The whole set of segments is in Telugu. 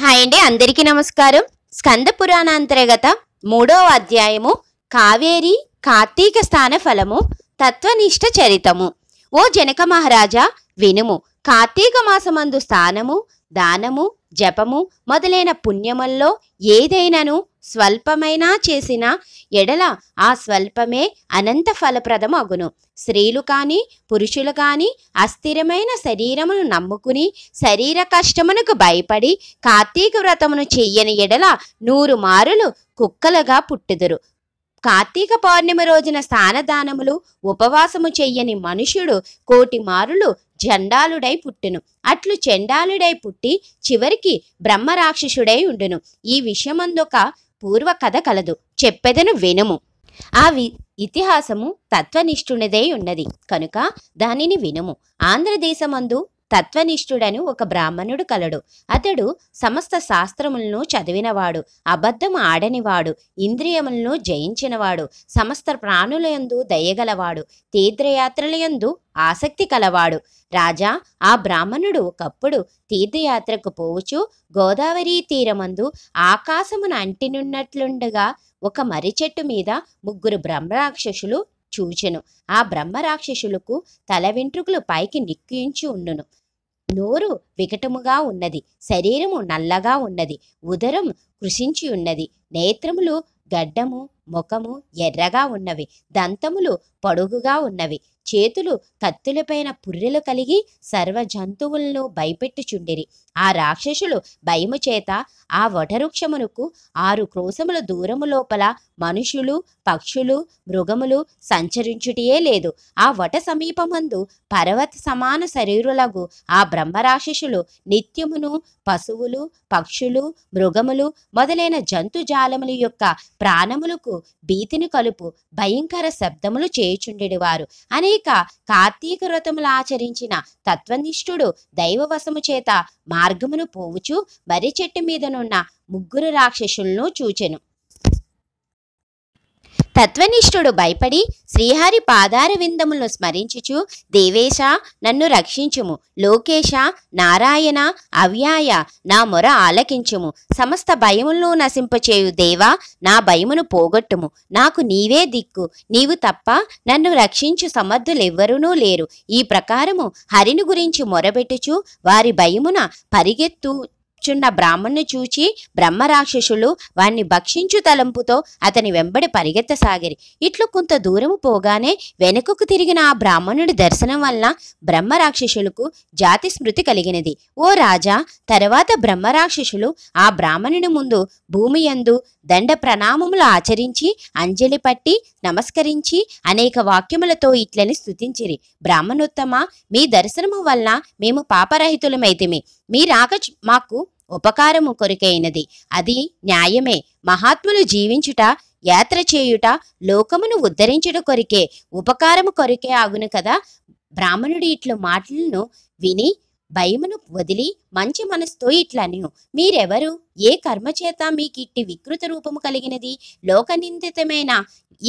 హాయ్ అండి అందరికీ నమస్కారం స్కంద పురాణాంతర్గత మూడవ అధ్యాయము కావేరి కార్తీక స్థాన ఫలము తత్వనిష్ట చరితము ఓ జనక మహారాజా వినుము కార్తీక మాసమందు స్థానము దానము జపము మొదలైన పుణ్యముల్లో ఏదైనాను స్వల్పమైనా చేసిన ఎడల ఆ స్వల్పమే అనంత ఫలప్రదమగును స్త్రీలు కానీ పురుషులు కానీ అస్థిరమైన శరీరమును నమ్ముకుని శరీర కష్టమునకు భయపడి కార్తీక వ్రతమును చెయ్యని ఎడల నూరు మారులు కుక్కలుగా పుట్టుదురు కార్తీక పౌర్ణమి రోజున స్నానదానములు ఉపవాసము చెయ్యని మనుషుడు కోటి మారులు జండాలుడై పుట్టును అట్లు చండాలుడై పుట్టి చివరికి బ్రహ్మరాక్షసుడై ఉండును ఈ విషయమందొక పూర్వ కథ కలదు చెప్పెదను వినుము ఆ వి ఇతిహాసము తత్వనిష్ఠునిదై ఉన్నది కనుక దానిని వినుము ఆంధ్రదేశమందు తత్వనిష్ఠుడని ఒక బ్రాహ్మణుడు కలడు అతడు సమస్త శాస్త్రములను చదివినవాడు అబద్ధం ఆడనివాడు ఇంద్రియములను జయించినవాడు సమస్త ప్రాణులయందు దయగలవాడు తీర్థయాత్రలయందు ఆసక్తి కలవాడు రాజా ఆ బ్రాహ్మణుడు ఒకప్పుడు తీర్థయాత్రకు పోవుచు గోదావరి తీరమందు ఆకాశమున అంటినున్నట్లుండగా ఒక మర్రి చెట్టు మీద ముగ్గురు బ్రహ్మరాక్షసులు చూచెను ఆ బ్రహ్మరాక్షసులకు తల వెంట్రుకలు పైకి నిక్కించి ఉండును నోరు వికటముగా ఉన్నది శరీరము నల్లగా ఉన్నది ఉదరం కృషించి ఉన్నది నేత్రములు గడ్డము ముఖము ఎర్రగా ఉన్నవి దంతములు పొడుగుగా ఉన్నవి చేతులు కత్తులపైన పుర్రెలు కలిగి సర్వ జంతువులను భయపెట్టుచుండిరి ఆ రాక్షసులు భయము చేత ఆ వటవృక్షమునకు ఆరు క్రోశముల దూరము లోపల మనుషులు పక్షులు మృగములు సంచరించుటియే లేదు ఆ వట సమీపమందు పర్వత సమాన శరీరులకు ఆ బ్రహ్మరాక్షసులు నిత్యమును పశువులు పక్షులు మృగములు మొదలైన జంతుజాలముల యొక్క ప్రాణములకు భీతిని కలుపు భయంకర శబ్దములు చేయుచుండేవారు అనే ఇక కార్తీక వ్రతములు ఆచరించిన తత్వనిష్ఠుడు దైవవశము చేత మార్గమును పోవుచు బరి చెట్టు మీదనున్న ముగ్గురు రాక్షసులను చూచెను తత్వనిష్ఠుడు భయపడి శ్రీహరి పాదార విందములను స్మరించుచు దేవేశ నన్ను రక్షించుము లోకేశ నారాయణ అవ్యాయ నా మొర ఆలకించుము సమస్త భయములను నశింపచేయు దేవా నా భయమును పోగొట్టుము నాకు నీవే దిక్కు నీవు తప్ప నన్ను రక్షించు సమర్థులెవ్వరూనూ లేరు ఈ ప్రకారము హరిని గురించి మొరబెట్టుచు వారి భయమున పరిగెత్తు కూర్చున్న బ్రాహ్మణ్ణి చూచి బ్రహ్మరాక్షసులు వాణ్ణి భక్షించు తలంపుతో అతని వెంబడి పరిగెత్తసాగిరి ఇట్లు కొంత దూరము పోగానే వెనుకకు తిరిగిన ఆ బ్రాహ్మణుడి దర్శనం వలన బ్రహ్మరాక్షసులకు జాతి స్మృతి కలిగినది ఓ రాజా తర్వాత బ్రహ్మరాక్షసులు ఆ బ్రాహ్మణుని ముందు భూమి యందు దండ ప్రణామములు ఆచరించి అంజలి పట్టి నమస్కరించి అనేక వాక్యములతో ఇట్లని స్థుతించిరి బ్రాహ్మణోత్తమ మీ దర్శనము వల్ల మేము పాపరహితులమైతిమి మీ రాక మాకు ఉపకారము కొరికైనది అది న్యాయమే మహాత్ములు జీవించుట యాత్ర చేయుట లోకమును ఉద్ధరించుట కొరికే ఉపకారము కొరికే ఆగును కదా బ్రాహ్మణుడి ఇట్లు మాటలను విని భయమును వదిలి మంచి మనసుతో ఇట్లను మీరెవరు ఏ కర్మ చేత మీకిట్టి వికృత రూపము కలిగినది లోకనిందితమైన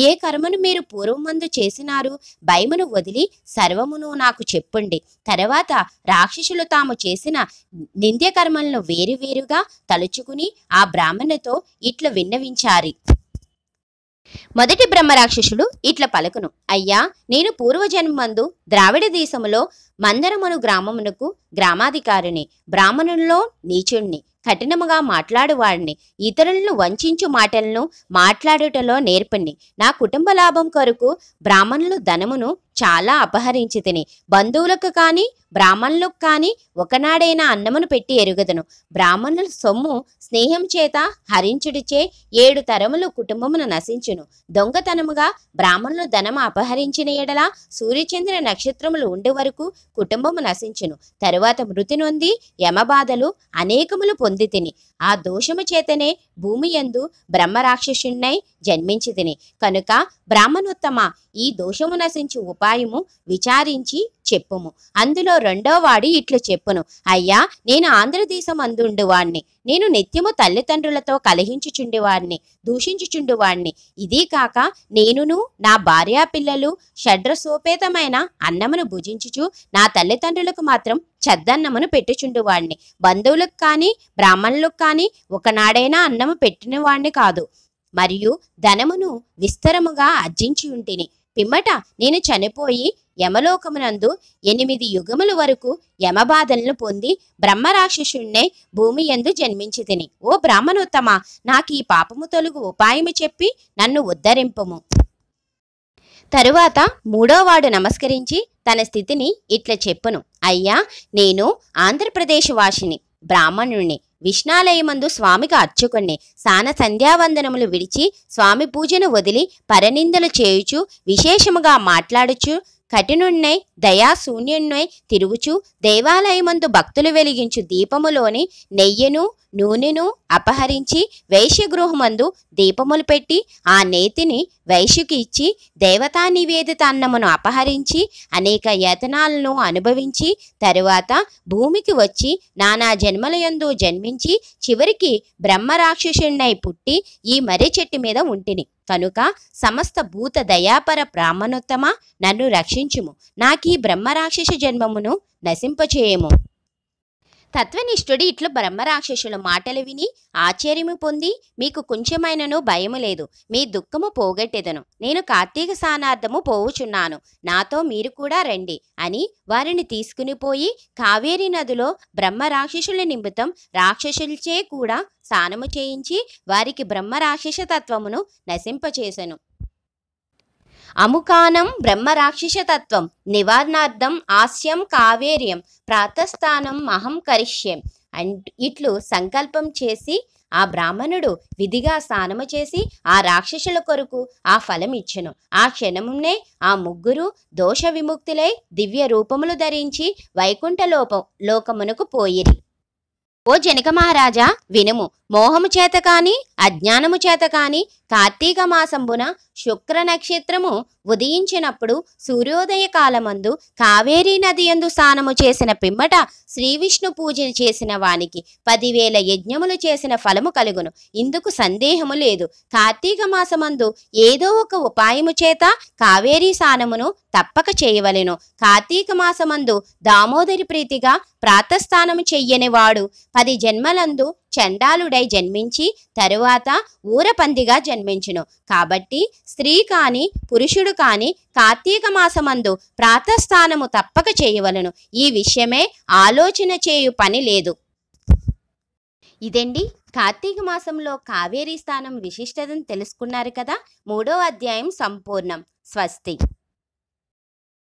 ఏ కర్మను మీరు పూర్వమందు చేసినారు భయమును వదిలి సర్వమును నాకు చెప్పండి తర్వాత రాక్షసులు తాము చేసిన నింద్య కర్మలను వేరువేరుగా తలుచుకుని ఆ బ్రాహ్మణతో ఇట్లా విన్నవించారు మొదటి బ్రహ్మరాక్షసుడు ఇట్ల పలుకును అయ్యా నేను పూర్వజన్మందు ద్రావిడ దేశములో మందరమును గ్రామమునకు గ్రామాధికారిని బ్రాహ్మణుల్లో నీచుణ్ణి కఠినముగా మాట్లాడువాడిని ఇతరులను వంచించు మాటలను మాట్లాడుటలో నేర్పండి నా కుటుంబ లాభం కొరకు బ్రాహ్మణులు ధనమును చాలా అపహరించి తిని బంధువులకు కానీ బ్రాహ్మణులకు కానీ ఒకనాడైనా అన్నమును పెట్టి ఎరుగదను బ్రాహ్మణుల సొమ్ము స్నేహం చేత హరించుడిచే ఏడు తరములు కుటుంబమును నశించును దొంగతనముగా బ్రాహ్మణులు ధనము అపహరించిన ఎడలా సూర్యచంద్ర నక్షత్రములు ఉండే వరకు కుటుంబము నశించును తరువాత మృతి నొంది యమబాధలు అనేకములు పొంది তিনি ఆ దోషము చేతనే భూమి ఎందు బ్రహ్మరాక్షసుణ్ణై జన్మించి తిని కనుక బ్రాహ్మణోత్తమ ఈ దోషము నశించు ఉపాయము విచారించి చెప్పుము అందులో రెండో వాడి ఇట్లు చెప్పును అయ్యా నేను ఆంధ్రదేశం అందుండువాణ్ణి నేను నిత్యము తల్లిదండ్రులతో కలహించుచుండువాణ్ణి దూషించుచుండువాణ్ణి ఇదీ కాక నేనును నా భార్యా పిల్లలు షడ్రసోపేతమైన అన్నమును భుజించుచు నా తల్లిదండ్రులకు మాత్రం చద్దన్నమును పెట్టుచుండువాణ్ణి బంధువులకు కానీ బ్రాహ్మణులకు కాని ఒకనాడైనా అన్నము పెట్టినవాణ్ణి కాదు మరియు ధనమును విస్తరముగా ఉంటిని పిమ్మట నేను చనిపోయి యమలోకమునందు ఎనిమిది యుగముల వరకు యమబాధలను పొంది బ్రహ్మరాక్షసుణ్ణే భూమి ఎందు జన్మించి తిని ఓ బ్రాహ్మణోత్తమ నాకు ఈ పాపము తొలుగు ఉపాయము చెప్పి నన్ను ఉద్ధరింపము తరువాత మూడోవాడు నమస్కరించి తన స్థితిని ఇట్ల చెప్పును అయ్యా నేను ఆంధ్రప్రదేశ్ వాసిని బ్రాహ్మణుణ్ణి విష్ణాలయమందు స్వామికి అర్చకుణ్ణి సాన సంధ్యావందనములు విడిచి స్వామి పూజను వదిలి పరనిందలు చేయుచు విశేషముగా మాట్లాడుచు కఠినుణ్ణై దయాశూన్యుణ్ణై తిరుగుచు దేవాలయమందు భక్తులు వెలిగించు దీపములోని నెయ్యను నూనెను అపహరించి వైశ్యగృహమందు దీపములు పెట్టి ఆ నేతిని వైశ్యుకి ఇచ్చి దేవతా నివేదిత అన్నమును అపహరించి అనేక యతనాలను అనుభవించి తరువాత భూమికి వచ్చి నానా జన్మలయందు జన్మించి చివరికి బ్రహ్మరాక్షసుణ్ణై పుట్టి ఈ మర్రి చెట్టు మీద ఉంటిని కనుక సమస్త భూత దయాపర బ్రాహ్మణోత్తమ నన్ను రక్షించుము నాకీ బ్రహ్మరాక్షస జన్మమును నశింపచేయము తత్వనిష్ఠుడి ఇట్లు బ్రహ్మరాక్షసుల మాటలు విని ఆశ్చర్యము పొంది మీకు కొంచెమైనను భయము లేదు మీ దుఃఖము పోగొట్టెదను నేను కార్తీక సానార్థము పోవుచున్నాను నాతో మీరు కూడా రండి అని వారిని తీసుకుని పోయి కావేరీ నదిలో బ్రహ్మరాక్షసుల నిమిత్తం రాక్షసులచే కూడా స్నానము చేయించి వారికి బ్రహ్మరాక్షస తత్వమును నశింపచేసెను అముకానం బ్రహ్మరాక్షసతత్వం నివారణార్థం ఆస్యం కావేర్యం ప్రాతస్థానం మహం కరిష్యం అండ్ ఇట్లు సంకల్పం చేసి ఆ బ్రాహ్మణుడు విధిగా స్నానము చేసి ఆ రాక్షసుల కొరకు ఆ ఫలం ఇచ్చెను ఆ క్షణమునే ఆ ముగ్గురు దోష విముక్తులై దివ్య రూపములు ధరించి వైకుంఠ లోపం లోకమునకు పోయిరి ఓ జనక మహారాజా వినుము మోహము చేత కాని అజ్ఞానము చేత కాని కార్తీక మాసంబున శుక్ర నక్షత్రము ఉదయించినప్పుడు సూర్యోదయ కాలమందు కావేరీ నది ఎందు స్నానము చేసిన పిమ్మట శ్రీవిష్ణు పూజ చేసిన వానికి పదివేల యజ్ఞములు చేసిన ఫలము కలుగును ఇందుకు సందేహము లేదు కార్తీక మాసమందు ఏదో ఒక ఉపాయము చేత కావేరీ స్నానమును తప్పక చేయవలెను కార్తీక మాసమందు దామోదరి ప్రీతిగా ప్రాతస్థానము వాడు పది జన్మలందు చండాలుడై జన్మించి తరువాత ఊరపందిగా జన్మించును కాబట్టి స్త్రీ కాని పురుషుడు కాని కార్తీక మాసమందు ప్రాతస్థానము తప్పక చేయవలను ఈ విషయమే ఆలోచన చేయు పని లేదు ఇదండి కార్తీక మాసంలో కావేరీ స్థానం విశిష్టతను తెలుసుకున్నారు కదా మూడో అధ్యాయం సంపూర్ణం స్వస్తి